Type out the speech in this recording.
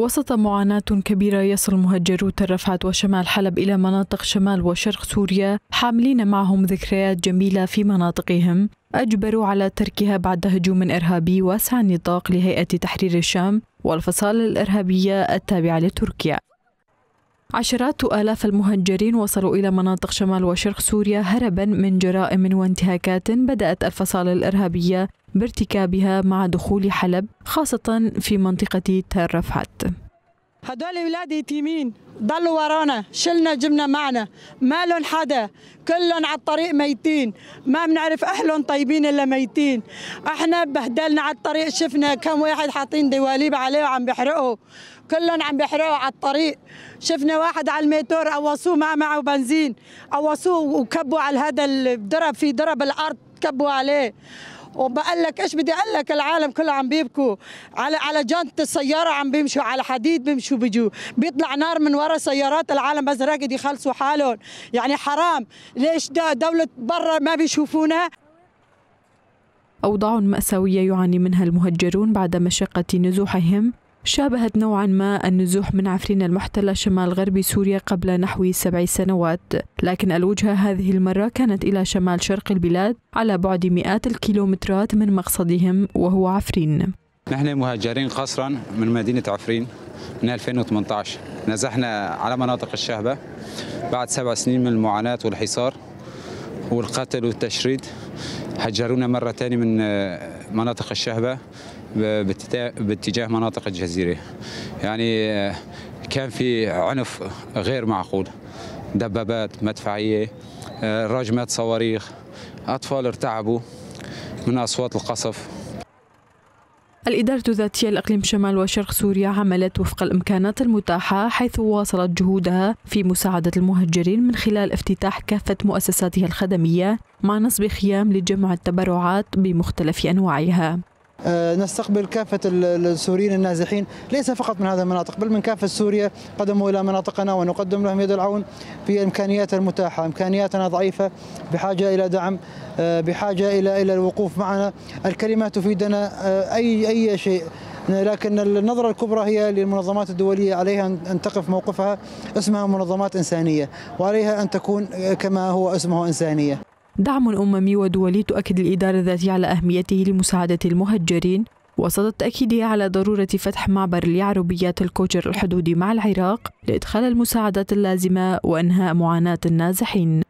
وسط معاناة كبيرة يصل مهجرو ترفعت رفعت وشمال حلب إلى مناطق شمال وشرق سوريا حاملين معهم ذكريات جميلة في مناطقهم أجبروا على تركها بعد هجوم إرهابي واسع النطاق لهيئة تحرير الشام والفصائل الإرهابية التابعة لتركيا عشرات آلاف المهجرين وصلوا إلى مناطق شمال وشرق سوريا هربا من جرائم وانتهاكات بدأت الفصائل الإرهابية بارتكابها مع دخول حلب خاصة في منطقة تل رفحت هدول اولاد يتيمين ضلوا ورانا شلنا جبنا معنا ما لهم حدا كلهم على الطريق ميتين ما بنعرف اهلهم طيبين الا ميتين احنا بهدلنا على الطريق شفنا كم واحد حاطين دواليب عليه وعم بيحرقوا كلهم عم بيحرقوا على الطريق شفنا واحد على الميتور قوصوه ما معه بنزين قوصوه وكبوا على هذا الدرب في درب الارض كبوا عليه وبقول لك ايش بدي اقول لك العالم كله عم بيبكوا على على جنط السياره عم بيمشوا على حديد بيمشوا بيجوا بيطلع نار من ورا سيارات العالم بس راقد يخلصوا حالهم يعني حرام ليش دوله برا ما بيشوفونا أوضاع مأساوية يعاني منها المهجرون بعد مشقة نزوحهم شابهت نوعا ما النزوح من عفرين المحتلة شمال غرب سوريا قبل نحو سبع سنوات لكن الوجهة هذه المرة كانت إلى شمال شرق البلاد على بعد مئات الكيلومترات من مقصدهم وهو عفرين نحن مهاجرين قصرا من مدينة عفرين من 2018 نزحنا على مناطق الشهبة بعد سبع سنين من المعاناة والحصار والقتل والتشريد هجرونا مرة ثانية من مناطق الشهبة باتجاه مناطق الجزيره يعني آه، كان في عنف غير معقول دبابات مدفعيه آه، رجمات صواريخ اطفال ارتعبوا من اصوات القصف الإدارة الذاتية لأقليم شمال وشرق سوريا عملت وفق الإمكانات المتاحة حيث واصلت جهودها في مساعدة المهجرين من خلال افتتاح كافة مؤسساتها الخدمية مع نصب خيام لجمع التبرعات بمختلف أنواعها آه، نستقبل كافة السوريين النازحين ليس فقط من هذه المناطق بل من كافة سوريا قدموا إلى مناطقنا ونقدم لهم يد العون في إمكانيات المتاحة إمكانياتنا ضعيفة بحاجة إلى دعم آه، بحاجة إلى إلى الوقوف معنا الكلمة تفيدنا آه، أي أي شيء لكن النظرة الكبرى هي للمنظمات الدولية عليها أن تقف موقفها اسمها منظمات إنسانية وعليها أن تكون كما هو اسمه إنسانية دعم أممي ودولي تؤكد الإدارة الذاتية على أهميته لمساعدة المهجرين وسط التأكيد على ضرورة فتح معبر لعربيات الكوتشر الحدودي مع العراق لإدخال المساعدات اللازمة وإنهاء معاناة النازحين